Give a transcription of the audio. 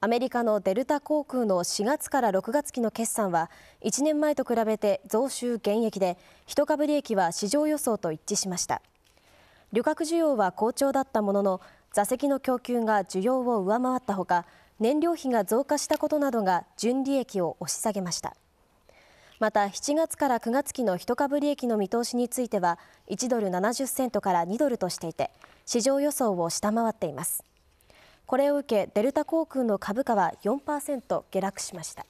アメリカのデルタ航空の4月から6月期の決算は1年前と比べて増収減益で一株利益は市場予想と一致しました旅客需要は好調だったものの座席の供給が需要を上回ったほか燃料費が増加したことなどが純利益を押し下げましたまた7月から9月期の一株利益の見通しについては1ドル70セントから2ドルとしていて市場予想を下回っていますこれを受けデルタ航空の株価は4％下落しました